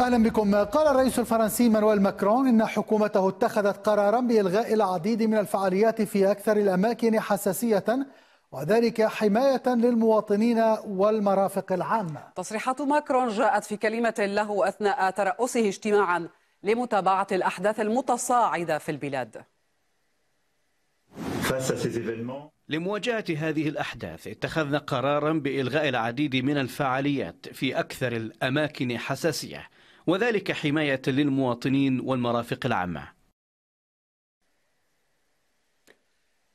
اهلا بكم قال الرئيس الفرنسي مانويل ماكرون ان حكومته اتخذت قرارا بالغاء العديد من الفعاليات في اكثر الاماكن حساسيه وذلك حماية للمواطنين والمرافق العامة تصريحات ماكرون جاءت في كلمة له أثناء ترأسه اجتماعا لمتابعة الأحداث المتصاعدة في البلاد لمواجهة هذه الأحداث اتخذنا قرارا بإلغاء العديد من الفعاليات في أكثر الأماكن حساسية وذلك حماية للمواطنين والمرافق العامة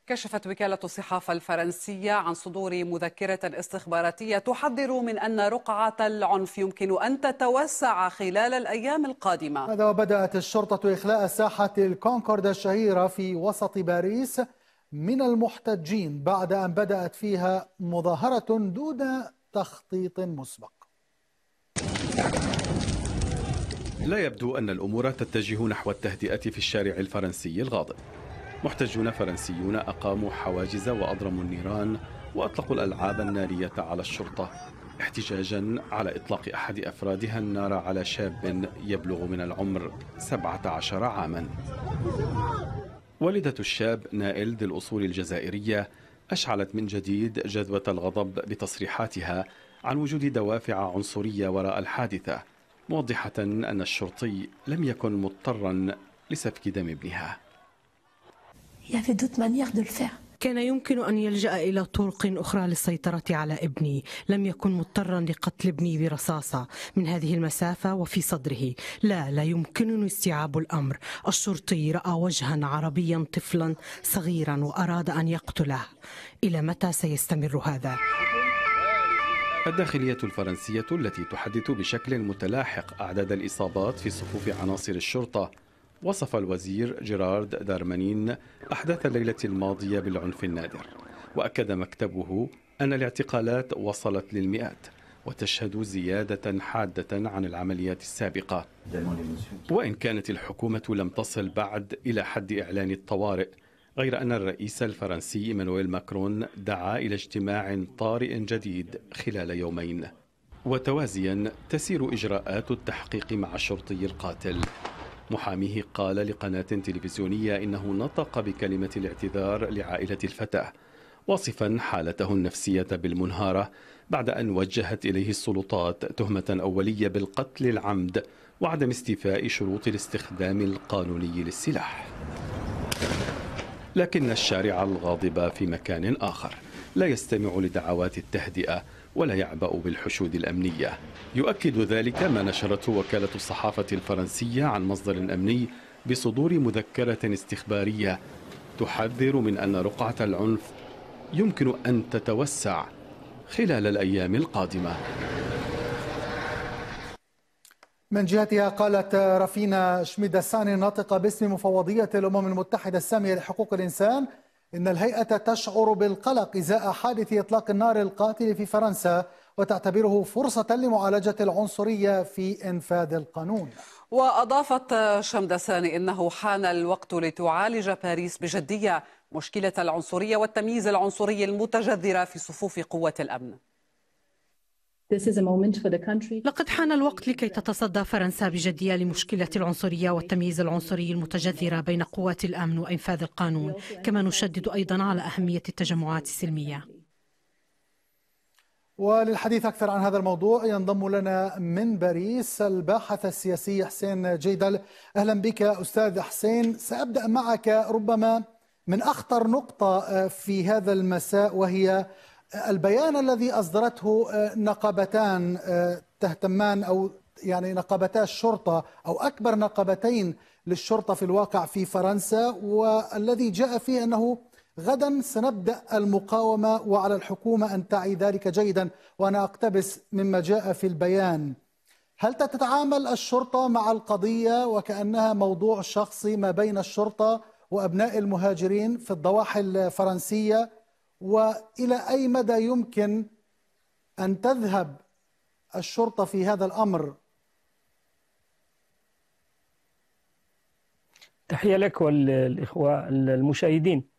كشفت وكالة الصحافة الفرنسية عن صدور مذكرة استخباراتية تحذر من أن رقعة العنف يمكن أن تتوسع خلال الأيام القادمة هذا وبدأت الشرطة إخلاء ساحة الكونكورد الشهيرة في وسط باريس من المحتجين بعد أن بدأت فيها مظاهرة دون تخطيط مسبق لا يبدو أن الأمور تتجه نحو التهدئة في الشارع الفرنسي الغاضب محتجون فرنسيون أقاموا حواجز وأضرموا النيران وأطلقوا الألعاب النارية على الشرطة احتجاجا على إطلاق أحد أفرادها النار على شاب يبلغ من العمر 17 عاما والدة الشاب نائل ذي الأصول الجزائرية أشعلت من جديد جذوة الغضب بتصريحاتها عن وجود دوافع عنصرية وراء الحادثة موضحة أن الشرطي لم يكن مضطرا لسفك دم ابنها كان يمكن أن يلجأ إلى طرق أخرى للسيطرة على ابني لم يكن مضطرا لقتل ابني برصاصة من هذه المسافة وفي صدره لا لا يمكنني استيعاب الأمر الشرطي رأى وجها عربيا طفلا صغيرا وأراد أن يقتله إلى متى سيستمر هذا؟ الداخلية الفرنسية التي تحدث بشكل متلاحق أعداد الإصابات في صفوف عناصر الشرطة وصف الوزير جيرارد دارمانين أحداث الليلة الماضية بالعنف النادر وأكد مكتبه أن الاعتقالات وصلت للمئات وتشهد زيادة حادة عن العمليات السابقة وإن كانت الحكومة لم تصل بعد إلى حد إعلان الطوارئ غير أن الرئيس الفرنسي ايمانويل ماكرون دعا إلى اجتماع طارئ جديد خلال يومين وتوازيا تسير إجراءات التحقيق مع الشرطي القاتل محاميه قال لقناة تلفزيونية إنه نطق بكلمة الاعتذار لعائلة الفتاة واصفا حالته النفسية بالمنهارة بعد أن وجهت إليه السلطات تهمة أولية بالقتل العمد وعدم استيفاء شروط الاستخدام القانوني للسلاح لكن الشارع الغاضب في مكان آخر لا يستمع لدعوات التهدئة ولا يعبأ بالحشود الأمنية يؤكد ذلك ما نشرته وكالة الصحافة الفرنسية عن مصدر أمني بصدور مذكرة استخبارية تحذر من أن رقعة العنف يمكن أن تتوسع خلال الأيام القادمة من جهتها قالت شميد الساني الناطقة باسم مفوضية الأمم المتحدة السامية لحقوق الإنسان إن الهيئة تشعر بالقلق إزاء حادث إطلاق النار القاتل في فرنسا وتعتبره فرصة لمعالجة العنصرية في إنفاذ القانون وأضافت شمدسان إنه حان الوقت لتعالج باريس بجدية مشكلة العنصرية والتمييز العنصري المتجذرة في صفوف قوة الأمن لقد حان الوقت لكي تتصدى فرنسا بجدية لمشكلة العنصرية والتمييز العنصري المتجذرة بين قوات الأمن وإنفاذ القانون كما نشدد أيضا على أهمية التجمعات السلمية وللحديث أكثر عن هذا الموضوع ينضم لنا من باريس الباحث السياسي حسين جيدل أهلا بك أستاذ حسين سأبدأ معك ربما من أخطر نقطة في هذا المساء وهي البيان الذي أصدرته آه، نقابتان آه، تهتمان أو يعني نقابتا الشرطة أو أكبر نقابتين للشرطة في الواقع في فرنسا والذي جاء فيه أنه غدا سنبدأ المقاومة وعلى الحكومة أن تعي ذلك جيدا وأنا أقتبس مما جاء في البيان هل تتعامل الشرطة مع القضية وكأنها موضوع شخصي ما بين الشرطة وأبناء المهاجرين في الضواحي الفرنسية والى اي مدى يمكن ان تذهب الشرطه في هذا الامر تحيه لك والاخوه المشاهدين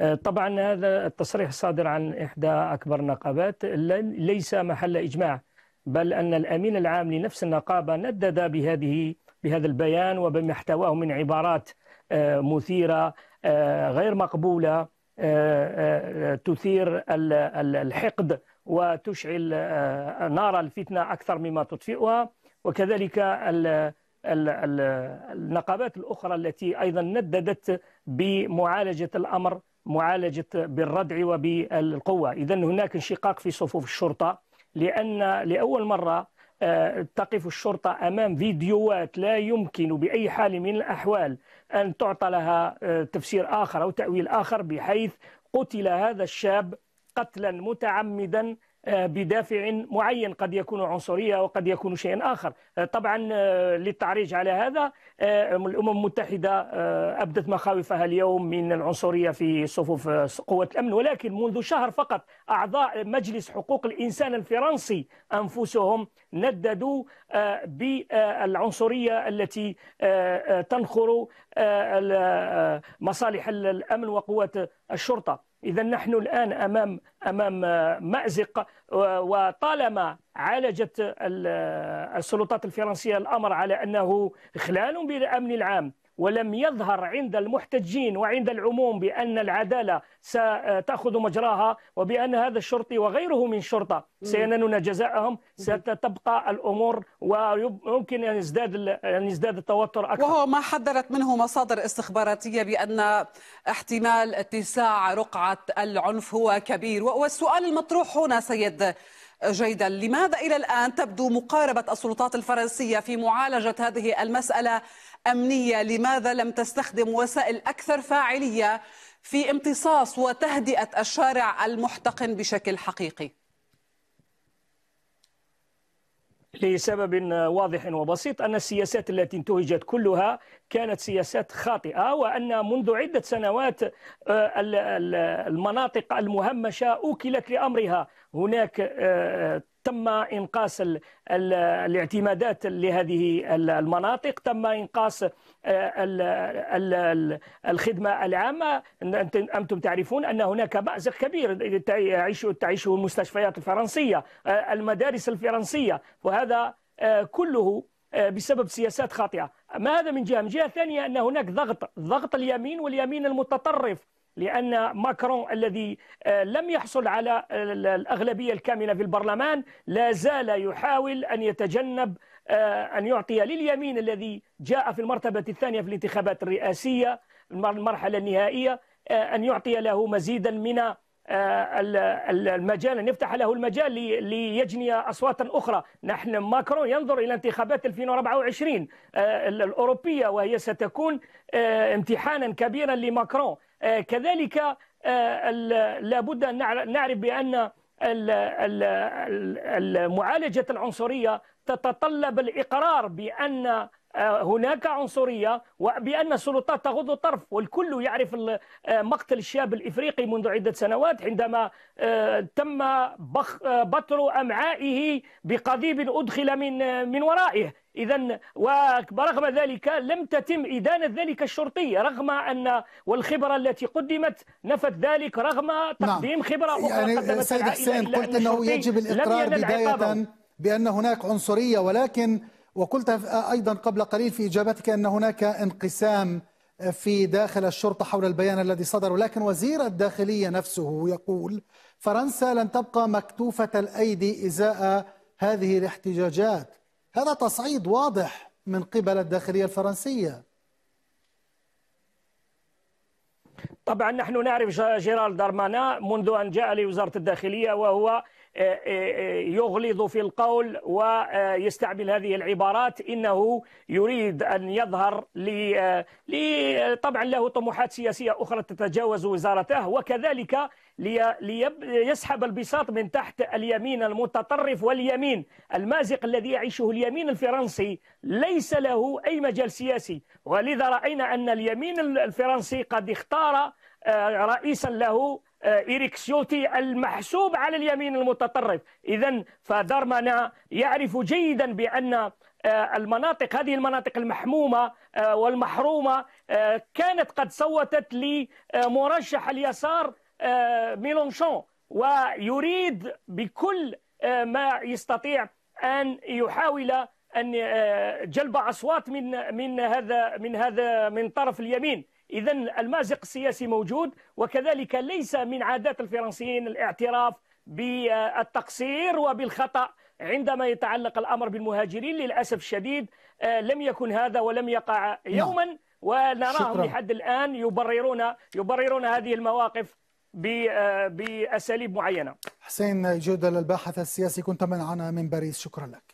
آه، طبعا هذا التصريح صادر عن احدى اكبر النقابات ليس محل اجماع بل ان الامين العام لنفس النقابه ندد بهذه بهذا البيان وبمحتواه من عبارات آه، مثيره آه، غير مقبوله آه، آه، آه، تثير الحقد وتشعل نار الفتنة أكثر مما تطفئها وكذلك النقابات الأخرى التي أيضا نددت بمعالجة الأمر معالجة بالردع وبالقوة إذا هناك انشقاق في صفوف الشرطة لأن لأول مرة آه، تقف الشرطة أمام فيديوهات لا يمكن بأي حال من الأحوال أن تعطى لها آه، تفسير آخر أو تأويل آخر بحيث قتل هذا الشاب قتلا متعمدا آه، بدافع معين قد يكون عنصرية وقد يكون شيء آخر آه، طبعا آه، للتعريج على هذا الأمم المتحدة أبدت مخاوفها اليوم من العنصرية في صفوف قوة الأمن ولكن منذ شهر فقط أعضاء مجلس حقوق الإنسان الفرنسي أنفسهم نددوا بالعنصرية التي تنخر مصالح الأمن وقوات الشرطة إذا نحن الآن أمام أمام آه، مأزق وطالما عالجت آه، السلطات الفرنسية الأمر على أنه إخلال بالأمن العام ولم يظهر عند المحتجين وعند العموم بأن العدالة ستأخذ مجراها وبأن هذا الشرطي وغيره من شرطة سينالون جزاءهم ستبقى الأمور ويمكن أن يزداد أن يزداد التوتر أكثر وهو ما حذرت منه مصادر استخباراتية بأن احتمال اتساع رقعة العنف هو كبير والسؤال المطروح هنا سيد جيدا لماذا إلى الآن تبدو مقاربة السلطات الفرنسية في معالجة هذه المسألة أمنية لماذا لم تستخدم وسائل أكثر فاعلية في امتصاص وتهدئة الشارع المحتقن بشكل حقيقي لسبب واضح وبسيط أن السياسات التي انتهجت كلها كانت سياسات خاطئة وأن منذ عدة سنوات آه، المناطق المهمشة أوكلت لأمرها هناك آه، آه، تم انقاص الاعتمادات لهذه المناطق تم انقاص آه، الخدمه العامه انتم تعرفون ان هناك مازق كبير تعيش تعيشه المستشفيات الفرنسيه المدارس الفرنسيه وهذا كله بسبب سياسات خاطئه ما هذا من جهه من جهه ثانيه ان هناك ضغط ضغط اليمين واليمين المتطرف لأن ماكرون الذي آه، لم يحصل على الأغلبية الكاملة في البرلمان لا زال يحاول أن يتجنب آه، أن يعطي لليمين الذي جاء في المرتبة الثانية في الانتخابات الرئاسية المرحلة النهائية آه، أن يعطي له مزيدا من المجال أن يفتح له المجال ليجني أصواتا أخرى نحن ماكرون ينظر إلى انتخابات 2024 الأوروبية وهي ستكون امتحانا كبيرا لماكرون آه، كذلك آه، لابد أن نعرف بأن معالجة العنصرية تتطلب الإقرار بأن هناك عنصرية وبأن السلطات تغض الطرف والكل يعرف آه، مقتل الشاب الإفريقي منذ عدة سنوات عندما آه، تم آه، بتر أمعائه بقضيب أدخل من من ورائه إذا ورغم ذلك لم تتم إدانة ذلك الشرطي رغم أن والخبرة التي قدمت نفت ذلك رغم نعم. تقديم نعم. خبرة أخرى يعني قدمت سيد حسين قلت أنه يجب الإقرار بداية بأن هناك عنصرية ولكن وقلت أيضا قبل قليل في إجابتك أن هناك انقسام في داخل الشرطة حول البيان الذي صدر ولكن وزير الداخلية نفسه يقول فرنسا لن تبقى مكتوفة الأيدي إزاء هذه الاحتجاجات هذا تصعيد واضح من قبل الداخلية الفرنسية طبعا نحن نعرف جيرال دارمانا منذ أن جاء لوزارة الداخلية وهو آه، آه، آه، يغلظ في القول ويستعمل هذه العبارات إنه يريد أن يظهر لي طبعا له طموحات سياسية أخرى تتجاوز وزارته وكذلك ليسحب البساط من تحت اليمين المتطرف واليمين المازق الذي يعيشه اليمين الفرنسي ليس له أي مجال سياسي ولذا رأينا أن اليمين الفرنسي قد اختار رئيسا له إيريك سيوتي المحسوب على اليمين المتطرف إذا فدارمانا يعرف جيدا بأن آه، المناطق هذه المناطق المحمومة آه، والمحرومة آه، كانت قد صوتت لمرشح اليسار ميلونشون ويريد بكل ما يستطيع أن يحاول أن جلب أصوات من من هذا من هذا من طرف اليمين إذا المازق السياسي موجود وكذلك ليس من عادات الفرنسيين الاعتراف بالتقصير وبالخطأ عندما يتعلق الأمر بالمهاجرين للأسف الشديد آه، لم يكن هذا ولم يقع نعم. يوما ونراهم لحد الآن يبررون يبررون هذه المواقف آه، بأساليب معينة حسين جودل الباحث السياسي كنت معنا من باريس شكرا لك